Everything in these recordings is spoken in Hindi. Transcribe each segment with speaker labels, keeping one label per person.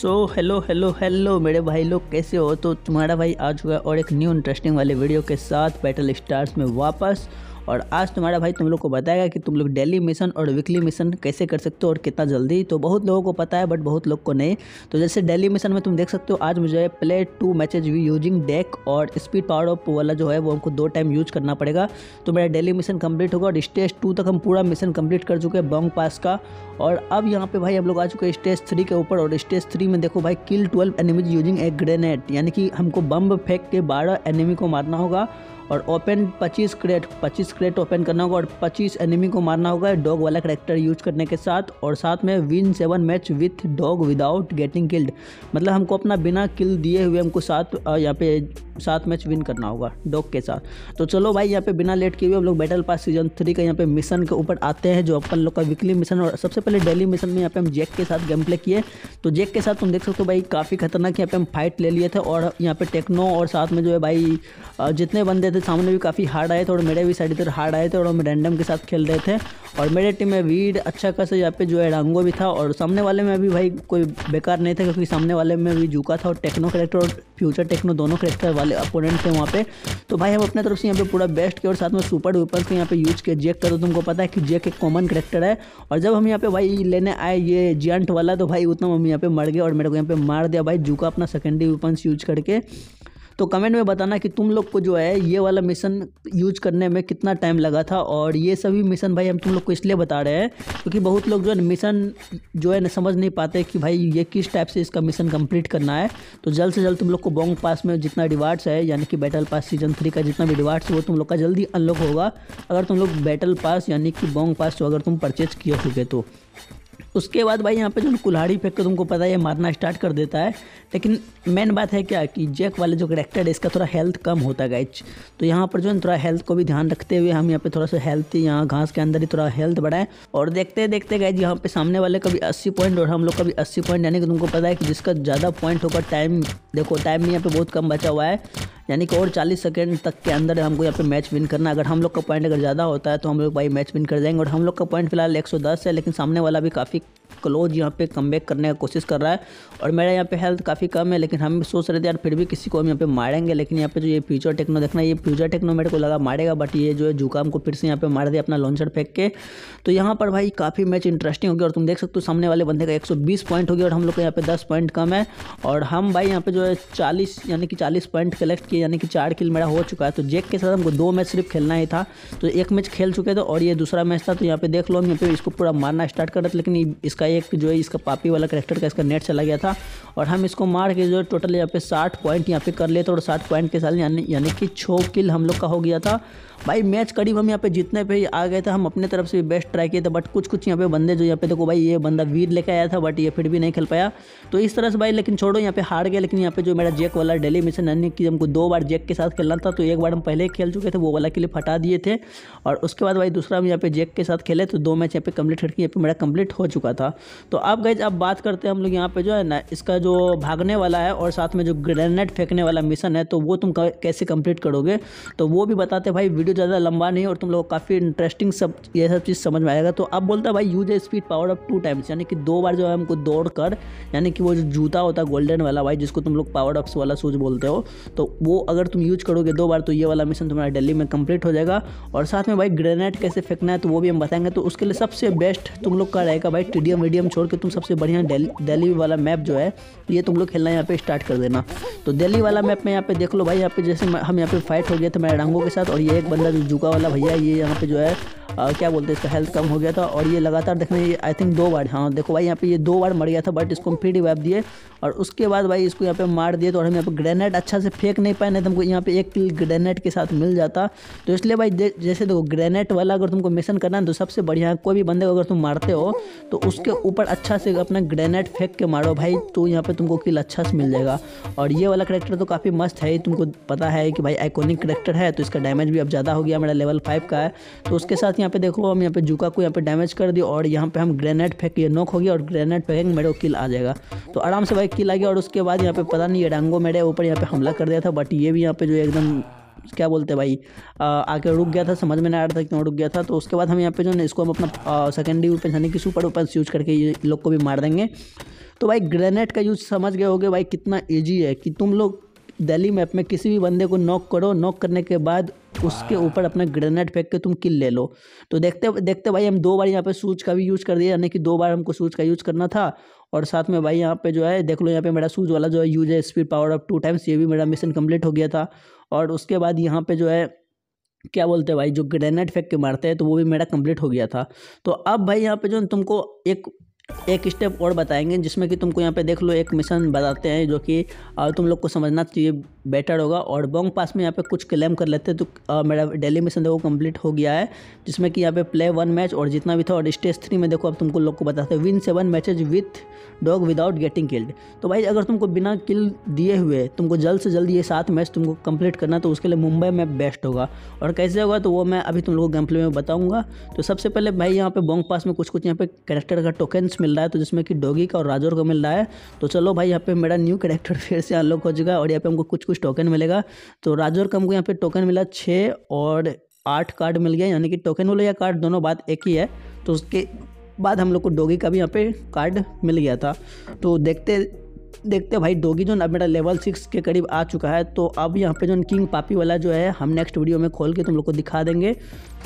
Speaker 1: सो हेलो हेलो हेलो मेरे भाई लोग कैसे हो तो तुम्हारा भाई आ चुका है और एक न्यू इंटरेस्टिंग वाले वीडियो के साथ बैटल स्टार्स में वापस और आज तुम्हारा भाई तुम लोग को बताएगा कि तुम लोग डेली मिशन और वीकली मिशन कैसे कर सकते हो और कितना जल्दी तो बहुत लोगों को पता है बट बहुत लोग को नहीं तो जैसे डेली मिशन में तुम देख सकते हो आज मुझे play two matches we using deck और स्पीड पावर ऑफ वाला जो है वो हमको दो टाइम यूज करना पड़ेगा तो मेरा डेली मिशन कम्प्लीट होगा और स्टेज टू तक हम पूरा मिशन कम्प्लीट कर चुके हैं बॉन्ग पास का और अब यहाँ पे भाई हम लोग आ चुके हैं स्टेज थ्री के ऊपर और स्टेज थ्री में देखो भाई kill twelve enemies using a grenade यानी कि हमको बम फेंक के बारह एनिमी को मारना होगा और ओपन 25 क्रेट 25 क्रेट ओपन करना होगा और 25 एनिमी को मारना होगा डॉग वाला करेक्टर यूज करने के साथ और साथ में win seven match with dog without getting killed मतलब हमको अपना बिना किल दिए हुए हमको सात यहाँ पे सात मैच विन करना होगा डॉग के साथ तो चलो भाई यहाँ पे बिना लेट किए हुए हम लोग बैटल पास सीजन थ्री का यहाँ पे मिशन के ऊपर आते हैं जो अपन लोग का वीकली मिशन और सबसे पहले डेली मिशन में यहाँ पे हम जैक के साथ गेम प्ले किए तो जैक के साथ तुम देख सकते हो भाई काफ़ी खतरनाक यहाँ पे हम फाइट ले लिए थे और यहाँ पे टेक्नो और साथ में जो है भाई जितने बंदे थे थे सामने भी काफ़ी हार्ड आए थे और मेरे भी साइड इधर हार्ड आए थे और हम रैंडम के साथ खेल रहे थे और मेरे टीम में वीड अच्छा खासा यहाँ पे जो है रंगो भी था और सामने वाले में भी भाई कोई बेकार नहीं था क्योंकि सामने वाले में भी जूका था और टेक्नो करेक्टर और फ्यूचर टेक्नो दोनों करेक्टर वाले अपोनेंट थे वहाँ पे तो भाई हम अपने तरफ से यहाँ पे पूरा बेस्ट किया और साथ में सुपर डुपर के यहाँ पे यूज किया जेक करो तो तुमको पता है कि जेक एक कॉमन करेक्टर है और जब हम यहाँ पे भाई लेने आए ये जियंट वाला तो भाई उतना हम यहाँ पे मर गए और मेरे को यहाँ पे मार दिया भाई जूका अपना सेकेंडरी वेपन्स यूज करके तो कमेंट में बताना कि तुम लोग को जो है ये वाला मिशन यूज करने में कितना टाइम लगा था और ये सभी मिशन भाई हम तुम लोग को इसलिए बता रहे हैं क्योंकि बहुत लोग जो है मिशन जो है ना समझ नहीं पाते कि भाई ये किस टाइप से इसका मिशन कंप्लीट करना है तो जल्द से जल्द तुम लोग को बॉन्ग पास में जितना रिवार्ड्स है यानी कि बैटल पास सीजन थ्री का जितना भी रिवार्ड्स वो तुम लोग का जल्दी अनलॉक होगा अगर तुम लोग बैटल पास यानी कि बॉन्ग पास अगर तुम परचेज किए होगे तो उसके बाद भाई यहाँ पे जो कुल्हाड़ी फेंक के तुमको पता है मारना स्टार्ट कर देता है लेकिन मेन बात है क्या कि जैक वाले जो करेक्टर है इसका थोड़ा हेल्थ कम होता है तो यहाँ पर जो है थोड़ा हेल्थ को भी ध्यान रखते हुए हम यहाँ पे थोड़ा सा हेल्थ यहाँ घास के अंदर ही थोड़ा हेल्थ बढ़ाएं और देखते देखते गए यहाँ पे सामने वाले कभी अस्सी पॉइंट और हम लोग कभी अस्सी पॉइंट यानी कि तुमको पता है कि जिसका ज़्यादा पॉइंट होगा टाइम देखो टाइम भी यहाँ पर बहुत कम बचा हुआ है यानी कि और 40 सेकंड तक के अंदर हमको यहाँ पे मैच विन करना अगर हम लोग का पॉइंट अगर ज़्यादा होता है तो हम लोग भाई मैच विन कर देंगे और हम लोग का पॉइंट फिलहाल 110 है लेकिन सामने वाला भी काफ़ी क्लोज यहाँ पे कम करने की कोशिश कर रहा है और मेरा यहाँ पे हेल्थ काफ़ी कम है लेकिन हम सोच रहे थे यार फिर भी किसी को हम यहाँ पे मारेंगे लेकिन यहाँ पे जो ये फ्यूचर टेक्नो देखना ये फ्यूचर टेक्नो मेरे को लगा मारेगा बट ये जो है जुकाम को फिर से यहाँ पे मार दिया अपना लॉन्चर फेंक के तो यहाँ पर भाई काफ़ी मैच इंटरेस्टिंग होगी और तुम देख सकते हो सामने वाले बंदे का एक पॉइंट हो गया और हम लोग का यहाँ पे दस पॉइंट कम है और हम भाई यहाँ पे जो है चालीस यानी कि चालीस पॉइंट कलेक्ट किए यानी कि चार किल मेरा हो चुका है तो जेक के साथ हमको दो मैच सिर्फ खेलना ही था तो एक मैच खेल चुके थे और ये दूसरा मैच था तो यहाँ पे देख लो हम यहाँ पे इसको पूरा मारना स्टार्ट कर रहे थे लेकिन इसका एक जो है इसका पापी वाला करेक्टर का इसका नेट चला गया था और हम इसको मार के जो है टोटल यहाँ पे साठ पॉइंट यहाँ पे कर लेते और साठ पॉइंट के साथ यानी यानी कि छः किल हम लोग का हो गया था भाई मैच करीब हम यहाँ पे जितने पे आ गए थे हम अपने तरफ से भी बेस्ट ट्राई किए थे बट कुछ कुछ यहाँ पे बंदे जो यहाँ पे देखो भाई ये बंदा वीर लेके आया था बट ये फिर भी नहीं खेल पाया तो इस तरह से भाई लेकिन छोड़ो यहाँ पे हार गया लेकिन यहाँ पे जो मेरा जेक वाला डेली मिशन यानी कि हमको दो बार जेक के साथ खेलना था तो एक बार हम पहले खेल चुके थे वो वाला के लिए फटा दिए थे और उसके बाद भाई दूसरा हम यहाँ पे जेक के साथ खेले तो दो मैच यहाँ पे कम्प्लीट करके यहाँ पे मेरा कम्प्लीट हो चुका चुका था तो अब गए अब बात करते हैं हम लोग यहाँ पे जो है ना इसका जो भागने वाला है और साथ में जो ग्रेनेट फेंकने वाला मिशन है तो वो तुम कैसे कंप्लीट करोगे तो वो भी बताते भाई वीडियो ज़्यादा लंबा नहीं और तुम लोग काफ़ी इंटरेस्टिंग सब ये सब चीज़ समझ में आएगा तो अब बोलता है भाई use speed power up two times यानी कि दो बार जो है हमको दौड़ कर यानी कि वो जो जूता होता है गोल्डन वाला भाई जिसको तुम लोग पावर अप्स वाला शूज़ बोलते हो तो वो अगर तुम यूज करोगे दो बार तो ये वाला मिशन तुम्हारा डेली में कंप्लीट हो जाएगा और साथ में भाई ग्रेनेड कैसे फेंकना है तो वो भी हम बताएंगे तो उसके लिए सबसे बेस्ट तुम लोग का रहेगा भाई टीडियम वीडियम छोड़ के तुम सबसे बढ़िया दिल्ली वाला मैप जो है ये तुम लोग खेलना यहाँ पे स्टार्ट कर देना तो दिल्ली वाला मैप में यहाँ पे देख लो भाई यहाँ पे जैसे हम यहाँ पे फाइट हो गया था मेरे रंगों के साथ और ये एक बंदा जो जुका वाला भैया ये यहाँ पे जो है आ, क्या बोलते हैं इसका हेल्थ कम हो गया था और ये लगातार देखने ये आई थिंक दो बार हाँ देखो भाई यहाँ पे ये दो बार मर गया था बट इसको हम फिर रिवाइव दिए और उसके बाद भाई इसको यहाँ पे मार दिए तो और हम यहाँ पे ग्रेनेड अच्छा से फेंक नहीं पाए नहीं तो हमको यहाँ पे एक किल ग्रेनेड के साथ मिल जाता तो इसलिए भाई जैसे देखो ग्रेनेड वाला अगर तुमको मिशन करना है तो सबसे बढ़िया कोई भी बंदे को अगर तुम मारते हो तो तो उसके ऊपर अच्छा से अपना ग्रेनेड फेंक के मारो भाई तो यहाँ पे तुमको किल अच्छा से मिल जाएगा और ये वाला करेक्टर तो काफ़ी मस्त है तुमको पता है कि भाई आइकोनिक करेक्टर है तो इसका डैमेज भी अब ज़्यादा हो गया मेरा लेवल फाइव का है तो उसके साथ यहाँ पे देखो हम यहाँ पे जूका को यहाँ पे डैमेज कर दिया और यहाँ पे हम ग्रेनेड फेंक ये नोक हो गया और ग्रेनेड फेंकेंगे मेरे को किल आ जाएगा तो आराम से भाई किल आ गया और उसके बाद यहाँ पे पता नहीं ये डांगो मेरे ऊपर यहाँ पे हमला कर दिया था बट ये भी यहाँ पे जो एकदम क्या बोलते हैं भाई आके रुक गया था समझ में नहीं आ रहा था क्यों रुक गया था तो उसके बाद हम यहाँ पे जो है इसको हम अपना सेकेंडरी वेपन यानी कि सुपर वेपन यूज करके ये लोग को भी मार देंगे तो भाई ग्रेनेड का यूज समझ गए होगे भाई कितना ईजी है कि तुम लोग दिल्ली मैप में किसी भी बंदे को नॉक करो नॉक करने के बाद उसके हाँ। ऊपर अपना ग्रेनेड फेंक के तुम किल ले लो तो देखते देखते भाई हम दो बार यहाँ पे सूच का भी यूज़ कर दिया यानी कि दो बार हमको सूच का यूज़ करना था और साथ में भाई यहाँ पे जो है देख लो यहाँ पे मेरा सूज वाला जो है यूज है speed power up two times ये भी मेरा मिशन कंप्लीट हो गया था और उसके बाद यहाँ पे जो है क्या बोलते हैं भाई जो ग्रेनेड फेंक के मारते हैं तो वो भी मेरा कंप्लीट हो गया था तो अब भाई यहाँ पे जो तुमको एक एक स्टेप और बताएंगे जिसमें कि तुमको यहाँ पे देख लो एक मिशन बताते हैं जो कि तुम लोग को समझना चाहिए बेटर होगा और बॉन्ग पास में यहाँ पे कुछ क्लेम कर लेते हैं तो आ, मेरा डेली मिशन देखो कंप्लीट हो गया है जिसमें कि यहाँ पे प्ले वन मैच और जितना भी था और स्टेज थ्री में देखो अब तुमको लोग को बताते हैं win seven matches with dog without getting killed तो भाई अगर तुमको बिना किल दिए हुए तुमको जल्द से जल्द ये सात मैच तुमको कम्प्लीट करना तो उसके लिए मुंबई में बेस्ट होगा और कैसे होगा तो वो मैं अभी तुम लोग को गैम्पले में बताऊँगा तो सबसे पहले भाई यहाँ पे बॉन्ग पास में कुछ कुछ यहाँ पे करेक्टर का टोकन्स मिल रहा है तो जिसमें कि डॉगी का और राजौर का मिल रहा है तो चलो भाई यहाँ पे मेरा न्यू करेक्टर फिर से अनलॉक हो चुका है और यहाँ पे हमको कुछ कुछ कुछ टोकन मिलेगा तो और कम को यहाँ पे टोकन मिला छः और आठ कार्ड मिल गया यानी कि टोकन वाले या कार्ड दोनों बात एक ही है तो उसके बाद हम लोग को डोगी का भी यहाँ पे कार्ड मिल गया था तो देखते देखते हैं भाई डोगी जो अब मेरा लेवल सिक्स के करीब आ चुका है तो अब यहाँ पे जो किंग पापी वाला जो है हम नेक्स्ट वीडियो में खोल के तुम लोग को दिखा देंगे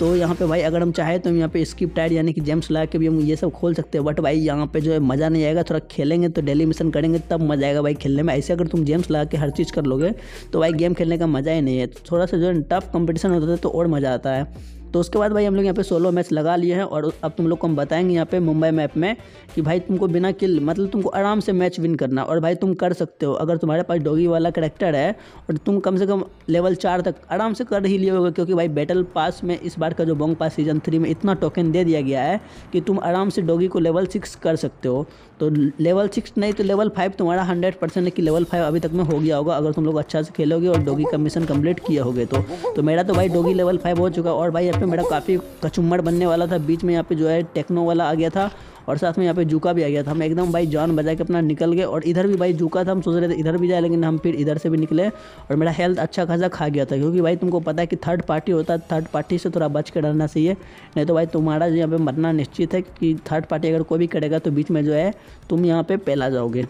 Speaker 1: तो यहाँ पे भाई अगर हम चाहे तो हम यहाँ पे स्किप टायर यानी कि जेम्स ला के भी हम ये सब खोल सकते हैं बट भाई यहाँ पे जो है मज़ा नहीं आएगा थोड़ा खेलेंगे तो डेली मिशन करेंगे तब मज़ा आएगा भाई खेलने में ऐसे अगर तुम जेम्स ला के हर चीज़ कर लोगे तो भाई गेम खेलने का मज़ा ही नहीं है थोड़ा सा जो है टफ कंपटीशन होता है तो और मज़ा आता है तो उसके बाद भाई हम लोग यहाँ पे सोलो मैच लगा लिए हैं और अब तुम लोग को हम बताएंगे यहाँ पे मुंबई मैप में कि भाई तुमको बिना किल मतलब तुमको आराम से मैच विन करना और भाई तुम कर सकते हो अगर तुम्हारे पास डोगी वाला करेक्टर है और तुम कम से कम लेवल चार तक आराम से कर ही लिए होगा क्योंकि भाई बैटल पास में इस बार का जो बॉन्ग पास सीजन थ्री में इतना टोकन दे दिया गया है कि तुम आराम से डोगी को लेवल सिक्स कर सकते हो तो लेवल सिक्स नहीं तो लेवल फाइव तुम्हारा हंड्रेड परसेंट है कि लेवल फाइव अभी तक में हो गया होगा अगर तुम लोग अच्छा से खेलोगे और डोगी का मिशन कम्प्लीट किए होगे तो, तो मेरा तो भाई डोगी लेवल फाइव हो चुका और भाई पे मेरा काफ़ी कचुम्बर बनने वाला था बीच में यहाँ पे जो है टेक्नो वाला आ गया था और साथ में यहाँ पे जूका भी आ गया था हम एकदम भाई जान बजा के अपना निकल गए और इधर भी भाई जूका था हम सोच रहे थे इधर भी जाए लेकिन हम फिर इधर से भी निकले और मेरा हेल्थ अच्छा खासा खा गया था क्योंकि भाई तुमको पता है कि थर्ड पार्टी होता है थर्ड पार्टी से थोड़ा बच के रहना चाहिए नहीं तो भाई तुम्हारा जो यहाँ पर मरना निश्चित है कि थर्ड पार्टी अगर कोई भी करेगा तो बीच में जो है तुम यहाँ पर पहला जाओगे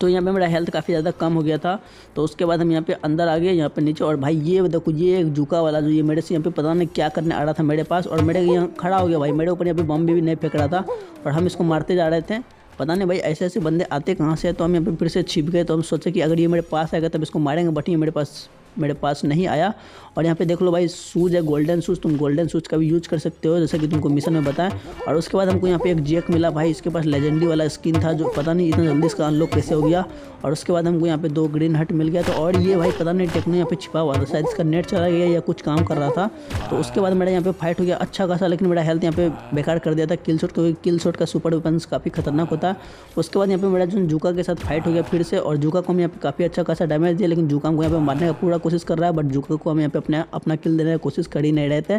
Speaker 1: तो यहाँ पे मेरा हेल्थ काफ़ी ज़्यादा कम हो गया था तो उसके बाद हम यहाँ पे अंदर आ गए यहाँ पे नीचे और भाई ये देखो ये एक जुका वाला जो ये मेरे से यहाँ पे पता नहीं क्या करने आ रहा था मेरे पास और मेरे यहाँ खड़ा हो गया भाई मेरे ऊपर यहाँ पे बम भी नहीं फेंक रहा था और हम इसको मारते जा रहे थे पता नहीं भाई ऐसे ऐसे बंदे आते कहाँ से तो हम यहाँ पे फिर से छिप गए तो हम सोचे कि अगर ये मेरे पास आएगा तब इसको मारेंगे बट ये मेरे पास मेरे पास नहीं आया और यहाँ पे देख लो भाई शूज़ है गोल्डन शूज़ तुम गोल्डन शूज़ का भी यूज़ कर सकते हो जैसा कि तुमको मिशन में बताएं और उसके बाद हमको यहाँ पे एक जेक मिला भाई इसके पास लेजेंडी वाला स्किन था जो पता नहीं इतना जल्दी इसका अनलॉक कैसे हो गया और उसके बाद हमको यहाँ पे दो ग्रीन हट मिल गया तो और ये भाई पता नहीं टेक्नो यहाँ पे छिपा हुआ था शायद इसका नेट चला गया या कुछ काम कर रहा था तो उसके बाद मेरा यहाँ पे फाइट हो गया अच्छा खासा लेकिन मेरा हेल्थ यहाँ पे बेकार कर दिया था किल शॉट क्योंकि किल शॉट का सुपर वेपन्स काफ़ी खतरनाक होता है उसके बाद यहाँ पे मेरा जो जूका के साथ फाइट हो गया फिर से और जूका को हम यहाँ पे काफ़ी अच्छा खासा डैमेज दिया लेकिन जूका को यहाँ पे मारने का पूरा कोशिश कर रहा है बट जुको को हम यहाँ पे अपने अपना किल देने की कोशिश कर ही नहीं रहे थे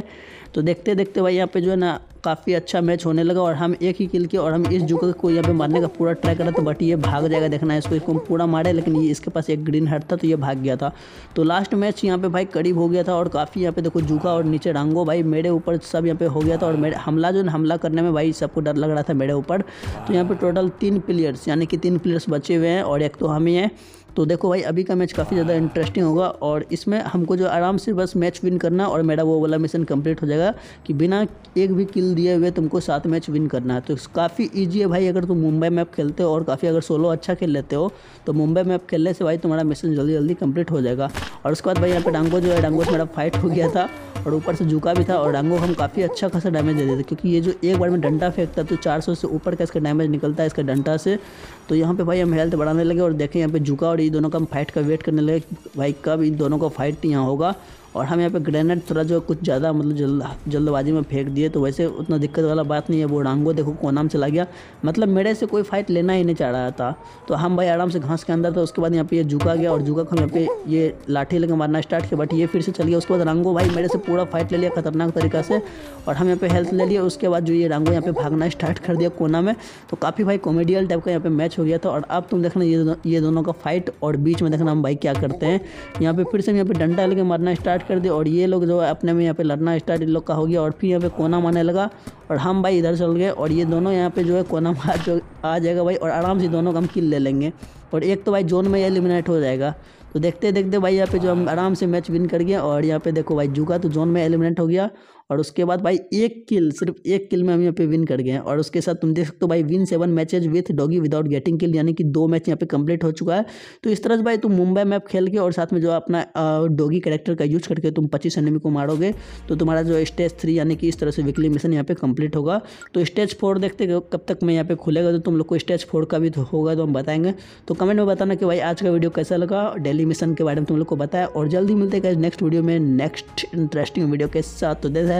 Speaker 1: तो देखते देखते भाई यहाँ पे जो है ना काफ़ी अच्छा मैच होने लगा और हम एक ही किल किए और हम इस जुको को यहाँ पे मारने का पूरा ट्राई कर रहे थे बट ये भाग जाएगा देखना है इसको इसको हम पूरा मारे लेकिन ये इसके पास एक ग्रीन हट था तो ये भाग गया था तो लास्ट मैच यहाँ पे भाई करीब हो गया था और काफ़ी यहाँ पे देखो जूका और नीचे रंगो भाई मेरे ऊपर सब यहाँ पे हो गया था और मेरे हमला जो हमला करने में भाई सबको डर लग रहा था मेरे ऊपर तो यहाँ पर टोटल तीन प्लेयर्स यानी कि तीन प्लेयर्स बचे हुए हैं और एक तो हम ही हैं तो देखो भाई अभी का मैच काफ़ी ज़्यादा इंटरेस्टिंग होगा और इसमें हमको जो आराम से बस मैच विन करना और मेरा वो वाला मिशन कंप्लीट हो जाएगा कि बिना एक भी किल दिए हुए तुमको सात मैच विन करना है तो काफ़ी ईजी है भाई अगर तुम मुंबई मैप खेलते हो और काफ़ी अगर सोलो अच्छा खेल लेते हो तो मुंबई मैप खेलने से भाई तुम्हारा मिशन जल्दी जल्दी कम्प्लीट हो जाएगा और उसके बाद भाई यहाँ पर डांगो जो है डांगो से मेरा फाइट हो गया था और ऊपर से झुका भी था और डांगो हम काफ़ी अच्छा खासा डैमेज दे देते क्योंकि ये जो एक बार में डंडा फेंकता तो 400 से ऊपर का इसका डैमेज निकलता है इसका डंडा से तो यहाँ पे भाई हम हेल्थ बढ़ाने लगे और देखें यहाँ पे झुका और ये दोनों का हम फाइट का वेट करने लगे भाई कब इन दोनों का फाइट यहाँ होगा और हम यहाँ पे ग्रेनेड थोड़ा जो कुछ ज़्यादा मतलब जल्द जल्दबाजी में फेंक दिए तो वैसे उतना दिक्कत वाला बात नहीं है वो रंगो देखो कोनाम चला गया मतलब मेरे से कोई फाइट लेना ही नहीं चाह रहा था तो हम भाई आराम से घास के अंदर था उसके बाद यहाँ पे ये झुका गया और झुका को यहाँ पे ये लाठी लेकर मारना स्टार्ट किया बट ये फिर से चल गया उसके बाद रंगो भाई मेरे से पूरा फाइट ले लिया खतरनाक तरीका से और हम यहाँ पे हेल्थ ले लिया उसके बाद जो ये रंगो यहाँ पे भागना स्टार्ट कर दिया कोना में तो काफ़ी भाई कॉमेडियल टाइप का यहाँ पे मैच हो गया था और अब तुम देखना ये दोनों ये दोनों का फाइट और बीच में देखना हम भाई क्या करते हैं यहाँ पे फिर से हम यहाँ पे डंडा लेके मारना स्टार्ट स्टार्ट कर दिया और ये लोग जो है अपने में यहाँ पे लड़ना स्टार्ट इन लोग का हो गया और फिर यहाँ पे कोना मारने लगा और हम भाई इधर चल गए और ये दोनों यहाँ पे जो है कोना मार जो आ जाएगा भाई और आराम से दोनों का हम किल ले लेंगे और एक तो भाई जोन में एलिमिनेट हो जाएगा तो देखते देखते भाई यहाँ पे जो हम आराम से मैच विन कर गए और यहाँ पे देखो भाई जूका तो जोन में एलिमिनेट हो गया और उसके बाद भाई एक किल सिर्फ एक किल में हम यहाँ पे विन कर गए हैं और उसके साथ तुम देख सकते हो भाई win seven matches with doggy without getting kill यानी कि दो मैच यहाँ पे कंप्लीट हो चुका है तो इस तरह से भाई तुम मुंबई मैप खेल के और साथ में जो अपना डॉगी करेक्टर का यूज करके तुम पच्चीस एनिमी को मारोगे तो तुम्हारा जो स्टेज थ्री यानी कि इस तरह से वीकली मिशन यहाँ पे कंप्लीट होगा तो स्टेज फोर देखते कब तक मैं यहाँ पे खुलेगा तो तुम लोग को स्टेज फोर का भी तो होगा तो हम बताएंगे तो कमेंट में बताना कि भाई आज का वीडियो कैसा लगा डेली मिशन के बारे में तुम लोग को बताया और जल्दी मिलते हैं नेक्स्ट वीडियो में नेक्स्ट इंटरेस्टिंग वीडियो के साथ तो दे